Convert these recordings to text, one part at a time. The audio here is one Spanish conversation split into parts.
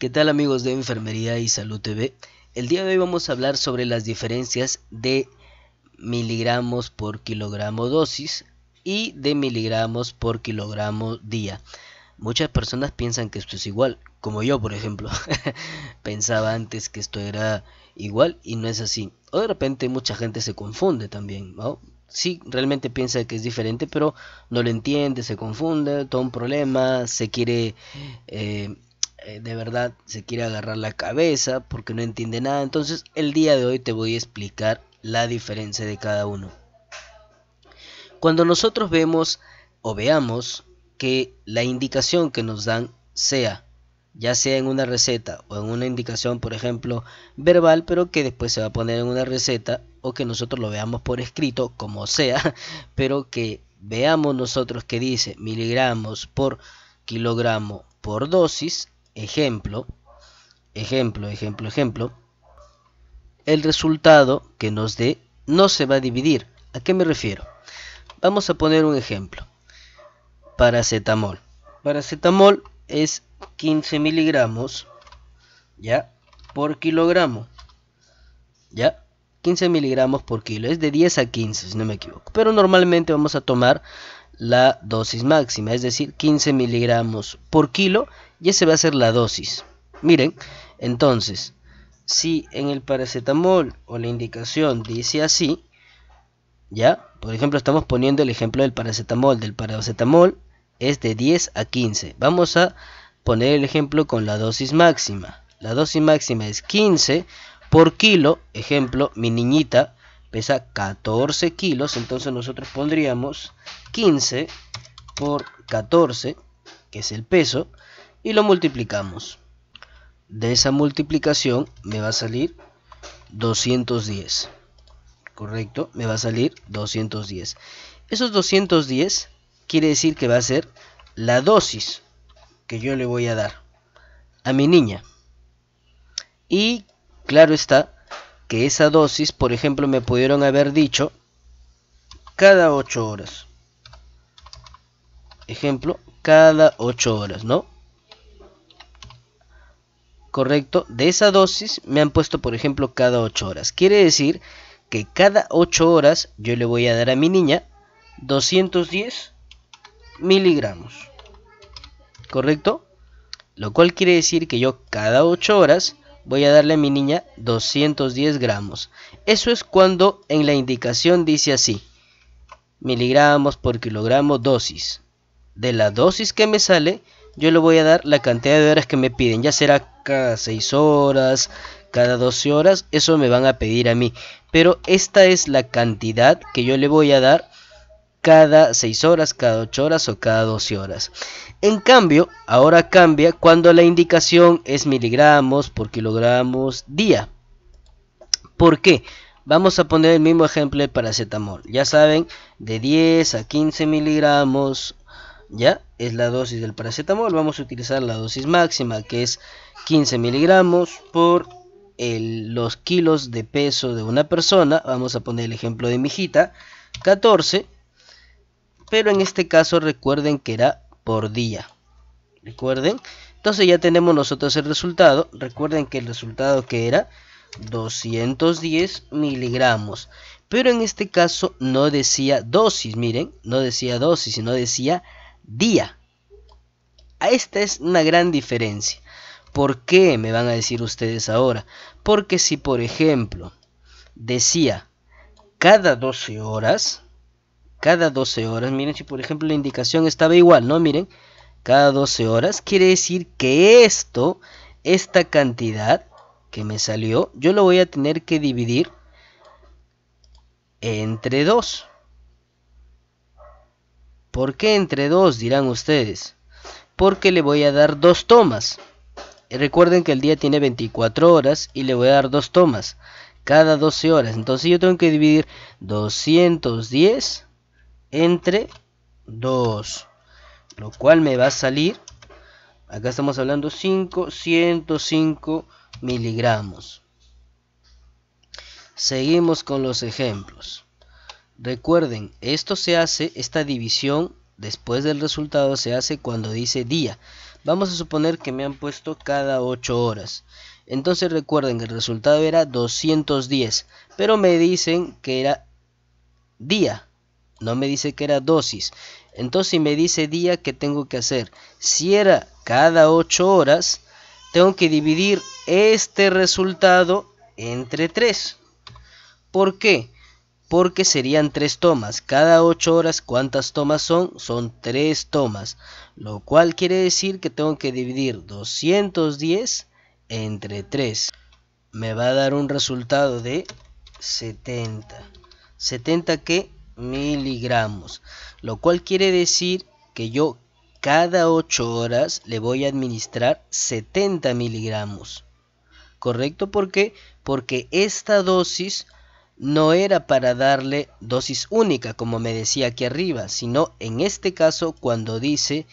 ¿Qué tal amigos de Enfermería y Salud TV? El día de hoy vamos a hablar sobre las diferencias de miligramos por kilogramo dosis y de miligramos por kilogramo día. Muchas personas piensan que esto es igual, como yo por ejemplo. Pensaba antes que esto era igual y no es así. O de repente mucha gente se confunde también, ¿no? Sí, realmente piensa que es diferente, pero no lo entiende, se confunde, todo un problema, se quiere... Eh, eh, de verdad se quiere agarrar la cabeza porque no entiende nada. Entonces el día de hoy te voy a explicar la diferencia de cada uno. Cuando nosotros vemos o veamos que la indicación que nos dan sea, ya sea en una receta o en una indicación, por ejemplo, verbal, pero que después se va a poner en una receta o que nosotros lo veamos por escrito, como sea, pero que veamos nosotros que dice miligramos por kilogramo por dosis, ejemplo, ejemplo, ejemplo, ejemplo, el resultado que nos dé no se va a dividir. ¿A qué me refiero? Vamos a poner un ejemplo. Paracetamol. Paracetamol es 15 miligramos, ¿ya? Por kilogramo, ¿ya? 15 miligramos por kilo, es de 10 a 15, si no me equivoco. Pero normalmente vamos a tomar la dosis máxima, es decir, 15 miligramos por kilo, y esa va a ser la dosis. Miren, entonces, si en el paracetamol o la indicación dice así, ¿ya? Por ejemplo, estamos poniendo el ejemplo del paracetamol. Del paracetamol es de 10 a 15. Vamos a poner el ejemplo con la dosis máxima. La dosis máxima es 15 por kilo. Ejemplo, mi niñita pesa 14 kilos, entonces nosotros pondríamos 15 por 14, que es el peso, y lo multiplicamos. De esa multiplicación me va a salir 210. ¿Correcto? Me va a salir 210. Esos 210 quiere decir que va a ser la dosis que yo le voy a dar a mi niña. Y claro está, que esa dosis, por ejemplo, me pudieron haber dicho cada 8 horas. Ejemplo, cada 8 horas, ¿no? Correcto, de esa dosis me han puesto, por ejemplo, cada 8 horas. Quiere decir que cada 8 horas yo le voy a dar a mi niña 210 miligramos. ¿Correcto? Lo cual quiere decir que yo cada 8 horas voy a darle a mi niña 210 gramos. Eso es cuando en la indicación dice así, miligramos por kilogramo dosis. De la dosis que me sale, yo le voy a dar la cantidad de horas que me piden. Ya será cada 6 horas, cada 12 horas, eso me van a pedir a mí. Pero esta es la cantidad que yo le voy a dar cada 6 horas, cada 8 horas o cada 12 horas. En cambio, ahora cambia cuando la indicación es miligramos por kilogramos día. ¿Por qué? Vamos a poner el mismo ejemplo de paracetamol. Ya saben, de 10 a 15 miligramos, ya es la dosis del paracetamol. Vamos a utilizar la dosis máxima que es 15 miligramos por los kilos de peso de una persona. Vamos a poner el ejemplo de mi hijita. 14 pero en este caso recuerden que era por día. Recuerden, entonces ya tenemos nosotros el resultado. Recuerden que el resultado que era 210 miligramos. Pero en este caso no decía dosis, miren, no decía dosis, sino decía día. Esta es una gran diferencia. ¿Por qué me van a decir ustedes ahora? Porque si por ejemplo decía cada 12 horas, cada 12 horas, miren si por ejemplo la indicación estaba igual, ¿no? Miren, cada 12 horas quiere decir que esto, esta cantidad que me salió, yo lo voy a tener que dividir entre 2. ¿Por qué entre 2 dirán ustedes? Porque le voy a dar dos tomas. Recuerden que el día tiene 24 horas y le voy a dar dos tomas cada 12 horas. Entonces yo tengo que dividir 210 entre 2. Lo cual me va a salir, acá estamos hablando 5, 105 miligramos. Seguimos con los ejemplos. Recuerden, esto se hace, esta división después del resultado se hace cuando dice día. Vamos a suponer que me han puesto cada 8 horas. Entonces recuerden que el resultado era 210, pero me dicen que era día. No me dice que era dosis. Entonces si me dice día que tengo que hacer. Si era cada 8 horas, tengo que dividir este resultado entre 3. ¿Por qué? Porque serían 3 tomas. Cada 8 horas, ¿cuántas tomas son? Son 3 tomas. Lo cual quiere decir que tengo que dividir 210 entre 3. Me va a dar un resultado de 70. 70 que miligramos, lo cual quiere decir que yo cada 8 horas le voy a administrar 70 miligramos. ¿Correcto? porque Porque esta dosis no era para darle dosis única, como me decía aquí arriba, sino en este caso cuando dice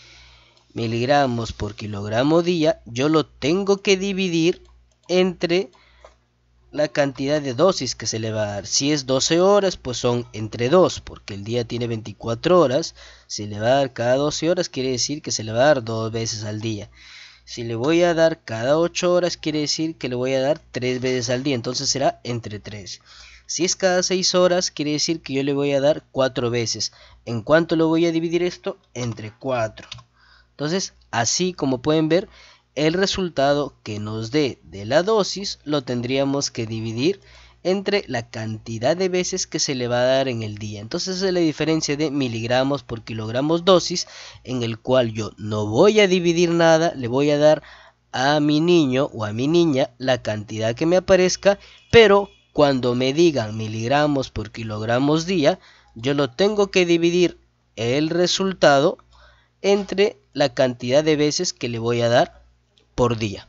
miligramos por kilogramo día, yo lo tengo que dividir entre la cantidad de dosis que se le va a dar. Si es 12 horas, pues son entre 2, porque el día tiene 24 horas. Si le va a dar cada 12 horas, quiere decir que se le va a dar dos veces al día. Si le voy a dar cada 8 horas, quiere decir que le voy a dar 3 veces al día. Entonces será entre 3. Si es cada 6 horas, quiere decir que yo le voy a dar 4 veces. ¿En cuánto lo voy a dividir esto? Entre 4. Entonces, así como pueden ver, el resultado que nos dé de la dosis lo tendríamos que dividir entre la cantidad de veces que se le va a dar en el día. Entonces es la diferencia de miligramos por kilogramos dosis, en el cual yo no voy a dividir nada, le voy a dar a mi niño o a mi niña la cantidad que me aparezca, pero cuando me digan miligramos por kilogramos día, yo lo tengo que dividir el resultado entre la cantidad de veces que le voy a dar por día.